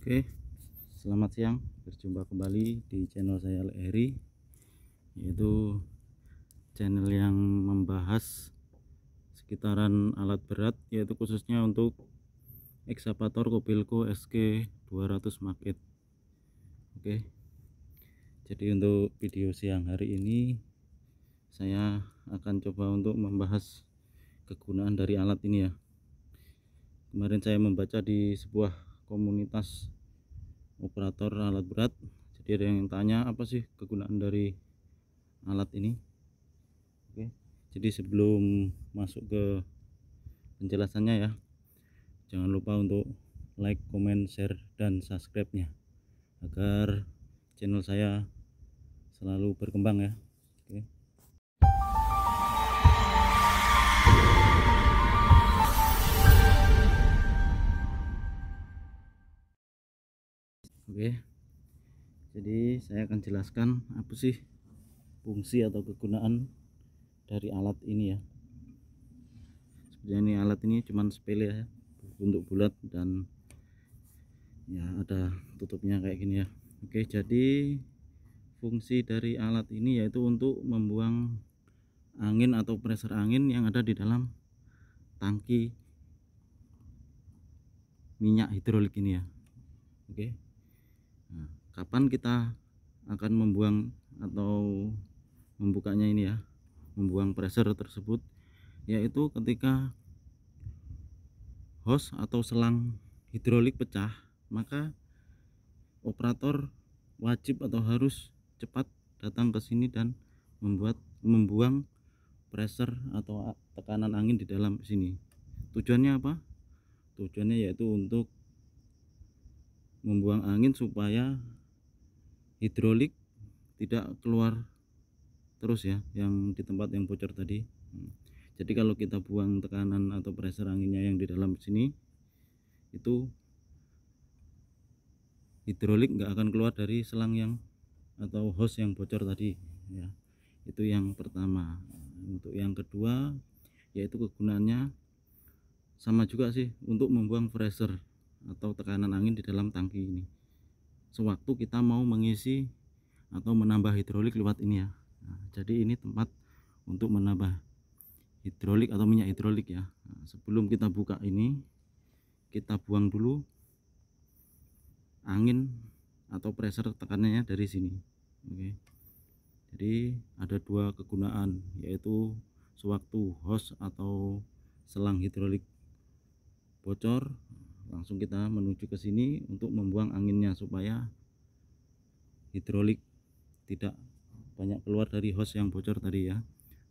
Oke, selamat siang. Berjumpa kembali di channel saya Leri, yaitu channel yang membahas sekitaran alat berat, yaitu khususnya untuk eksavator Kopilco SK 200 Market. Oke. Jadi untuk video siang hari ini saya akan coba untuk membahas kegunaan dari alat ini ya. Kemarin saya membaca di sebuah komunitas operator alat berat jadi ada yang tanya apa sih kegunaan dari alat ini oke jadi sebelum masuk ke penjelasannya ya jangan lupa untuk like comment share dan subscribe nya agar channel saya selalu berkembang ya oke Oke. Jadi saya akan jelaskan apa sih fungsi atau kegunaan dari alat ini ya. Sebenarnya ini alat ini cuman sepele ya, untuk bulat dan ya ada tutupnya kayak gini ya. Oke, jadi fungsi dari alat ini yaitu untuk membuang angin atau pressure angin yang ada di dalam tangki minyak hidrolik ini ya. Oke. Okay kapan kita akan membuang atau membukanya ini ya membuang pressure tersebut yaitu ketika hose atau selang hidrolik pecah maka operator wajib atau harus cepat datang ke sini dan membuat membuang pressure atau tekanan angin di dalam sini tujuannya apa tujuannya yaitu untuk membuang angin supaya hidrolik tidak keluar terus ya yang di tempat yang bocor tadi hmm. jadi kalau kita buang tekanan atau pressure anginnya yang di dalam sini itu hidrolik nggak akan keluar dari selang yang atau hose yang bocor tadi ya itu yang pertama untuk yang kedua yaitu kegunaannya sama juga sih untuk membuang pressure atau tekanan angin di dalam tangki ini sewaktu kita mau mengisi atau menambah hidrolik lewat ini ya nah, jadi ini tempat untuk menambah hidrolik atau minyak hidrolik ya nah, sebelum kita buka ini kita buang dulu angin atau pressure tekanannya ya dari sini oke jadi ada dua kegunaan yaitu sewaktu hose atau selang hidrolik bocor langsung kita menuju ke sini untuk membuang anginnya supaya hidrolik tidak banyak keluar dari hose yang bocor tadi ya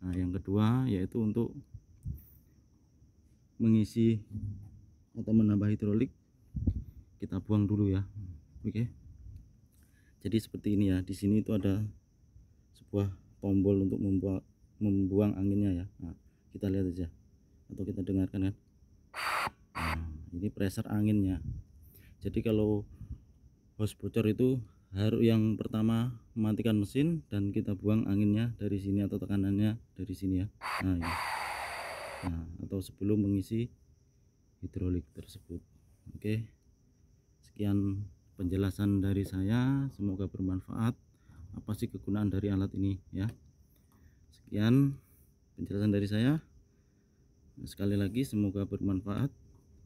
nah yang kedua yaitu untuk mengisi atau menambah hidrolik kita buang dulu ya oke okay. jadi seperti ini ya di sini itu ada sebuah tombol untuk membuat membuang anginnya ya nah, kita lihat aja atau kita dengarkan kan ini pressure anginnya jadi kalau hose bocor itu harus yang pertama mematikan mesin dan kita buang anginnya dari sini atau tekanannya dari sini ya nah, ya. nah atau sebelum mengisi hidrolik tersebut oke sekian penjelasan dari saya semoga bermanfaat apa sih kegunaan dari alat ini ya sekian penjelasan dari saya sekali lagi semoga bermanfaat